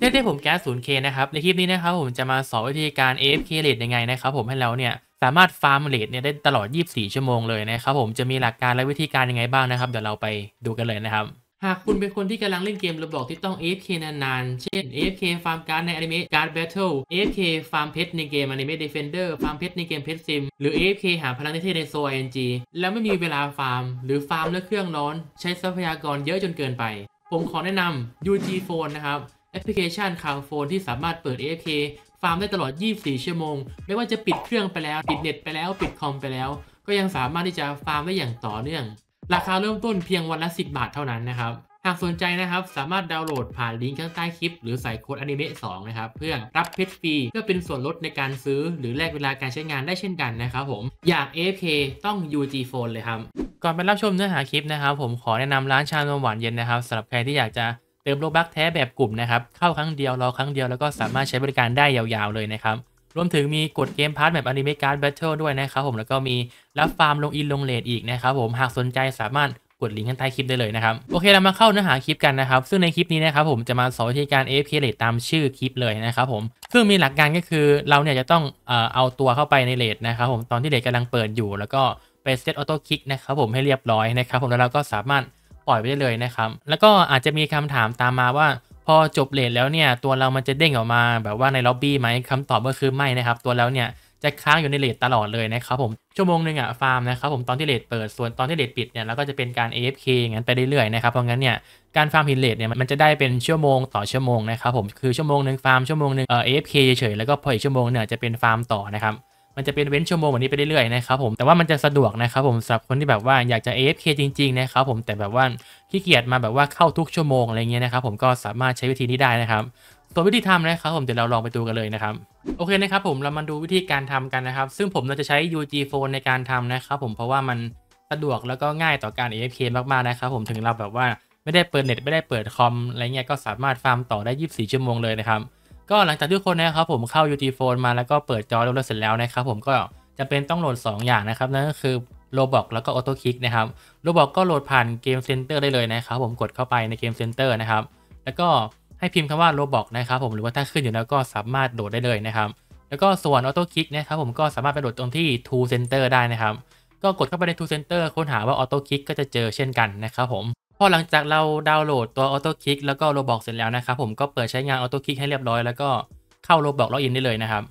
เรียกได้ผมแก๊สศูนะครับ ในคลิปนี้นะครับ ผมจะมาสอนวิธีการ AFK เล t ยังไงนะครับ ผมให้เราเนี่ย สามารถฟาร์มเลทเนี่ยได้ตลอด 24 ชั่วโมงเลยนะครับ ผมจะมีหลักการและวิธีการยังไงบ้างนะครับ เดี๋ยวเราไปดูกันเลยนะครับ หากคุณเป็นคนที่กำลังเล่นเกมระบอกที่ต้อง AFK นานๆ เช่น AFK ฟาร์มการ์ดในอนิเมะการ์ดแบทเทิล AFK ฟาร์มเพชรในเกมอนิเมะเดฟเฟนเดอร์ฟาร์มเพชรในเกมเพชรซิมหรือ AFK หาพลังเทพในโซ ING แล้วไม่มีเวลาฟาร์มหรือฟาร์มแล้วเครื่องร้อน ใช้ทรัพยากรเยอะจนเกินไป ผมขอแนะนำ UG Phone นะครับแอปพลิเคชันคาวโฟนที่สามารถเปิด AFK ฟาร์มได้ตลอด 24 ชั่วโมง ไม่ว่าจะปิดเครื่องไปแล้ว ปิดเน็ตไปแล้วปิดคอมไปแล้ว ก็ยังสามารถที่จะฟาร์มได้อย่างต่อเนื่อง ราคาเริ่มต้นเพียงวันละ 10 บาทเท่านั้นนะครับ หากสนใจนะครับ สามารถดาวน์โหลดผ่านลิงก์ข้างใต้คลิปหรือใส่โค้ดอนิเมะ 2 นะครับ เพื่อรับเพชรฟรีเพื่อเป็นส่วนลดในการซื้อ หรือแลกเวลาการใช้งานได้เช่นกันนะครับผมอยาก AFK ต้อง UG Phone เลยครับก่อนไปรับชมเนื้อหาคลิปนะครับผมขอแนะนำร้านชานมหวานเย็นนะครับสำหรับใครที่อยากจะเติมโลบักแท้แบบกลุ่มนะครับ เข้าครั้งเดียวรอครั้งเดียวแล้วก็สามารถใช้บริการได้ยาว ๆเลยนะครับ รวมถึงมีกดเกมพาร์ทแบบอนิเมะการ์ดแบทเทิลด้วยนะครับผมแล้วก็มีรับฟาร์มลงอินลงเลดอีกนะครับผมหากสนใจสามารถกดลิงก์้ใต้คลิปได้เลยนะครับโอเคเรามาเข้าเนื้อหาคลิปกันนะครับซึ่งในคลิปนี้นะครับผมจะมาสอนวิธีการ AFK เ a t e ตามชื่อคลิปเลยนะครับผมซึ่งมีหลักการก็คือเราเนี่ยจะต้องเอาตัวเข้าไปในเลดนะครับผมตอนที่เลดกำลังเปิดอยู่ แล้วก็ไปเซตออโต้คลิกนะครับผมให้เรียบร้อยนะครับผมแล้วเราก็สามารถล่อยไปได้เลยนะครับ แล้วก็อาจจะมีคำถามตามมาว่า พอจบเลทแล้วเนี่ยตัวเรามันจะเด้งออกมาแบบว่าในล็อบบี้ไหมคำตอบก็คือไม่นะครับตัวแล้วเนี่ยจะค้างอยู่ในเลทตลอดเลยนะครับผมชั่วโมงหนึ่งอะฟาร์มนะครับผมตอนที่เลทเปิดส่วนตอนที่เลทปิดเนี่ยเราก็จะเป็นการ AFK อย่างนั้นไปเรื่อยๆนะครับเพราะงั้นเนี่ยการฟาร์มฮินเลทเนี่ยมันจะได้เป็นชั่วโมงต่อชั่วโมงนะครับผมคือชั่วโมงหนึ่งฟาร์มชั่วโมงหนึ่งเอ่อ AFK เฉยๆแล้วก็พออีกชั่วโมงเนี่ยจะเป็นฟาร์มต่อนะครับมันจะเป็นเว้นชั่วโมงแบบนี้ไปเรื่อยๆนะครับผมแต่ว่ามันจะสะดวกนะครับผมสำหรับคนที่แบบว่าอยากจะ AFK จริงๆนะครับผมแต่แบบว่าขี้เกียจมาแบบว่าเข้าทุกชั่วโมงอะไรเงี้ยนะครับผมก็สามารถใช้วิธีนี้ได้นะครับตัววิธีทำนะครับผมเดี๋ยวเราลองไปดูกันเลยนะครับโอเคนะครับผมเรามาดูวิธีการทำกันนะครับซึ่งผมเราจะใช้ UG Phone ในการทำนะครับผมเพราะว่ามันสะดวกแล้วก็ง่ายต่อการ AFK มากๆนะครับผมถึงเราแบบว่าไม่ได้เปิดเน็ตไม่ได้เปิดคอมอะไรเงี้ยก็สามารถฟาร์มต่อได้24ชั่วโมงเลยนะครับก็หลังจากทุกคนนะครับผมเข้า u t p h o n e มาแล้วก็เปิดจอโหลดเสร็จแล้วนะครับผมก็จะเป็นต้องโหลด 2 อย่างนะครับ นั่นก็คือโลบอกแล้วก็อโต้คลิกนะครับโลบอกก็โหลดผ่านเมเซ็นเตอร์ได้เลยนะครับผมกดเข้าไปในเมเซ็นเตอร์นะครับ แล้วก็ให้พิมพ์คำว่าโลบอกนะครับ ผมหรือว่าถ้าขึ้นอยู่แล้วก็สามารถโหลดได้เลยนะครับ แล้วก็ส่วนอโต้คลิกนะครับผมก็สามารถไปโหลดตรงที่ Tool Center ได้นะครับ ก็กดเข้าไปใน Tool Center ค้นหาว่าอโต้คลิกก็จะเจอเช่นกันนะครับผมพอหลังจากเราดาวน์โหลดตัว Auto Kick แล้วก็ Roblox เสร็จแล้วนะครับ ผมก็เปิดใช้งาน Auto Kick ให้เรียบร้อยแล้วก็เข้า Roblox ล็อกอินได้เลยนะครับ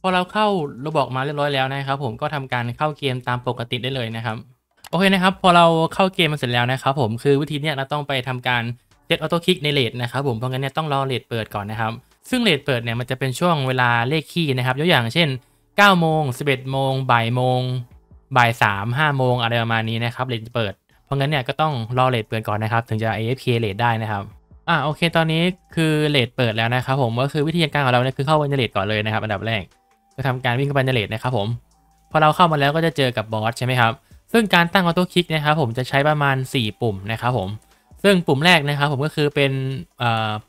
พอเราเข้า Roblox มาเรียบร้อยแล้วนะครับผมก็ทำการเข้าเกมตามปกติได้เลยนะครับโอเคนะครับพอเราเข้าเกมมาเสร็จแล้วนะครับผมคือวิธีนี้เราต้องไปทำการเซตออโต้คลิกในเลทนะครับผมเพราะงั้นเนี่ยต้องรอเลทเปิดก่อนนะครับ ซึ่งเลทเปิดเนี่ยมันจะเป็นช่วงเวลาเลขคี่นะครับยกอย่างเช่น 9 โมง 11 โมงบ่ายโมงบ่าย3 5โมงอะไรประมาณนี้นะครับเลทเปิดราะงั้นเนี่ยก็ต้องรอเลทเปิดก่อนนะครับ ถึงจะ AFK เลทได้นะครับอ่าโอเค ตอนนี้คือเลทเปิดแล้วนะครับ ผมก็คือวิธีการของเราเนี่ยคือเข้าบันเลทก่อนเลยนะครับ อันดับแรกก็ทำการวิ่งเข้าบันเลทนะครับผมพอเราเข้ามาแล้วก็จะเจอกับบอสใช่ไหมครับ ซึ่งการตั้งออโต้คลิกนะครับผมจะใช้ประมาณ 4 ปุ่มนะครับผมซึ่งปุ่มแรกนะครับ ผมก็คือเป็น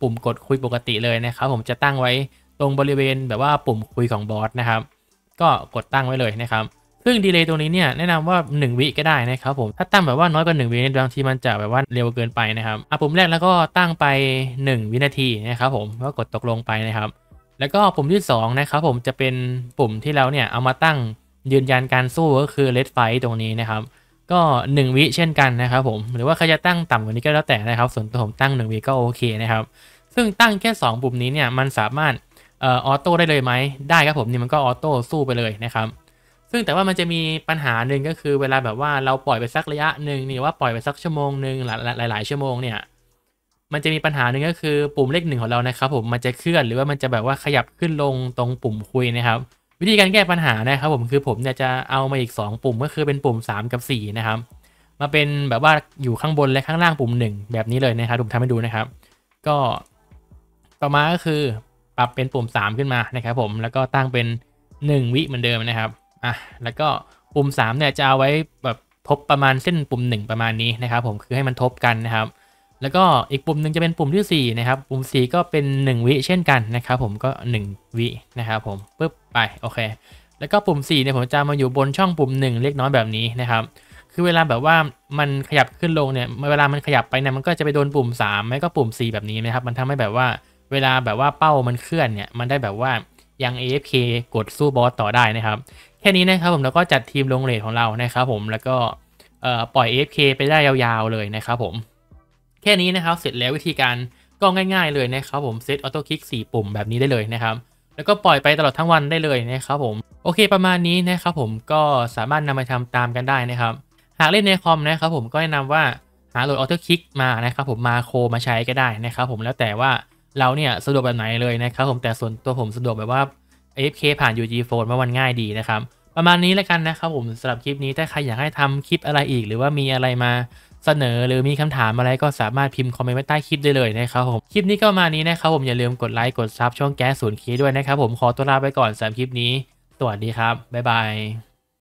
ปุ่มกดคุยปกติเลยนะครับ ผมจะตั้งไว้ตรงบริเวณแบบว่าปุ่มคุยของบอสนะครับ ก็กดตั้งไว้เลยนะครับซึ่งดีเลย์ตรงนี้เนี่ยแนะนำว่า 1 วิก็ได้นะครับ ผมถ้าตั้งแบบว่าน้อยกว่า1วิในบางทีมันจะแบบว่าเร็วเกินไปนะครับอ่ะปุ่มแรกแล้วก็ตั้งไป 1 วินาทีนะครับ ผมก็กดตกลงไปนะครับ แล้วก็ปุ่มที่2นะครับ ผมจะเป็นปุ่มที่เราเนี่ยเอามาตั้งยืนยันการสู้ก็คือเลดไฟตรงนี้นะครับ ก็1วิเช่นกันนะครับ ผมหรือว่าใครจะตั้งต่ำกว่านี้ก็แล้วแต่นะครับ ส่วนตัวผมตั้ง1วิก็โอเคนะครับซึ่งตั้งแค่ 2 ปุ่มนี้เนี่ยมันสามารถออโต้ได้เลยไหมได้ครับผมนี่มันก็ออโต้สู้ไปเลยนะครับซึ่งแต่ว่ามันจะมีปัญหาหนึ่งก็คือเวลาแบบว่าเราปล่อยไปสักระยะหนึ่งนี่ว่าปล่อยไปสักชั่วโมงหนึ่งหลายหลายชั่วโมงเนี่ยมันจะมีปัญหาหนึ่งก็คือปุ่มเลขหนึ่งของเรานะครับผมมันจะเคลื่อนหรือว่ามันจะแบบว่าขยับขึ้นลงตรงปุ่มคุยนะครับ วิธีการแก้ปัญหานะครับผมคือผมเนี่ยจะเอามาอีก 2 ปุ่มก็คือเป็นปุ่ม 3 กับ 4 นะครับ มาเป็นแบบว่าอยู่ข้างบนและข้างล่างปุ่ม 1 แบบนี้เลยนะครับผมทำให้ดูนะครับ ก็ต่อมาก็คือปรับเป็นปุ่ม 3 ขึ้นมานะครับ ผมแล้วก็ตั้งเป็น 1 วิเหมือนเดิมนะครับอ่ะแล้วก็ปุ่ม3เนี่ยจะเอาไว้แบบทบประมาณเส้นปุ่ม 1 ประมาณนี้นะครับผมคือให้มันทบกันนะครับ แล้วก็อีกปุ่มหนึ่งจะเป็นปุ่มที่ 4 นะครับ ปุ่ม4ก็เป็น1วิเช่นกันนะครับ ผมก็1วินะครับผมปึ๊บไปโอเค แล้วก็ปุ่ม4เนี่ยผมจะมาอยู่บนช่องปุ่ม 1 เล็กน้อยแบบนี้นะครับคือเวลาแบบว่ามันขยับขึ้นลงเนี่ยเวลามันขยับไปเนี่ยมันก็จะไปโดนปุ่ม3ไม่ก็ปุ่ม 4 แบบนี้นะครับมันทำให้แบบว่าเวลาแบบว่าเป้ามันเคลื่อนเนี่ยมันได้แบบว่ายัง AFK กดสู้บอสต่อได้นะครับแค่นี้นะครับผมแล้วก็จัดทีมลงเลทของเรานะครับผมแล้วก็ปล่อย AFK ไปได้ยาว ๆเลยนะครับผมแค่นี้นะครับเสร็จแล้ววิธีการก็ง่ายๆเลยนะครับผมเซตออโต้คลิก4ปุ่มแบบนี้ได้เลยนะครับแล้วก็ปล่อยไปตลอดทั้งวันได้เลยนะครับผมโอเคประมาณนี้นะครับผมก็สามารถนำมาทำตามกันได้นะครับหากเล่นในคอมนะครับผมก็แนะนำว่าหาโหลดออโต้คลิกมานะครับผมมาโคมาใช้ก็ได้นะครับผมแล้วแต่ว่าเราเนี่ยสะดวกแบบไหนเลยนะครับผมแต่ส่วนตัวผมสะดวกแบบว่า AFK ผ่าน UG Phone มาวันง่ายดีนะครับ ประมาณนี้แล้วกันนะครับผมสำหรับคลิปนี้ถ้าใครอยากให้ทำคลิปอะไรอีกหรือว่ามีอะไรมาเสนอหรือมีคำถามอะไรก็สามารถพิมพ์คอมเมนต์ไว้ใต้คลิปได้เลยนะครับผมคลิปนี้ก็มานี้นะครับผม อย่าลืมกดไลค์กดซับช่องแก๊สศูนย์คีด้วยนะครับผมขอตัวลาไปก่อนสำหรับคลิปนี้สวัสดีครับบ๊ายบาย